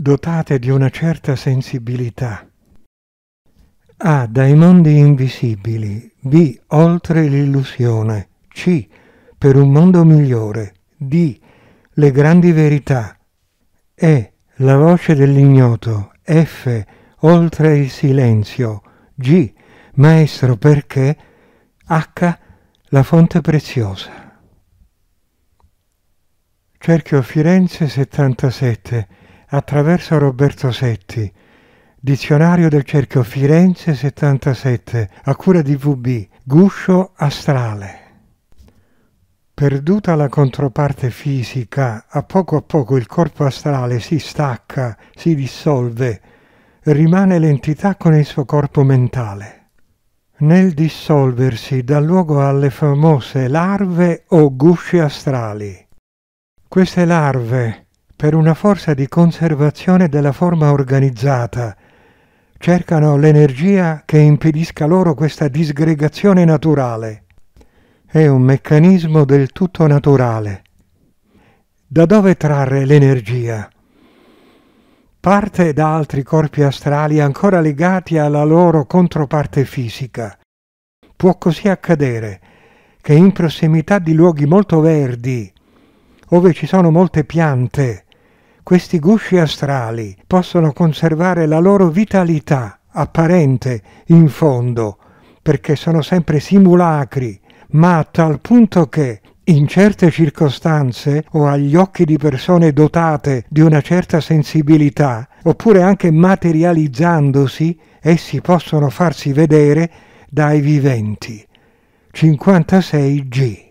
dotate di una certa sensibilità. A. Dai mondi invisibili. B. Oltre l'illusione. C. Per un mondo migliore. D. Le grandi verità. E. La voce dell'ignoto. F. Oltre il silenzio. G. Maestro perché. H. La fonte preziosa. Cerchio Firenze 77 attraverso Roberto Setti, Dizionario del Cerchio Firenze 77, a cura di VB, Guscio Astrale. Perduta la controparte fisica, a poco a poco il corpo astrale si stacca, si dissolve, rimane l'entità con il suo corpo mentale. Nel dissolversi dà luogo alle famose larve o gusci astrali. Queste larve, per una forza di conservazione della forma organizzata. Cercano l'energia che impedisca loro questa disgregazione naturale. È un meccanismo del tutto naturale. Da dove trarre l'energia? Parte da altri corpi astrali ancora legati alla loro controparte fisica. Può così accadere che in prossimità di luoghi molto verdi, ove ci sono molte piante, questi gusci astrali possono conservare la loro vitalità apparente in fondo, perché sono sempre simulacri, ma a tal punto che in certe circostanze o agli occhi di persone dotate di una certa sensibilità, oppure anche materializzandosi, essi possono farsi vedere dai viventi. 56G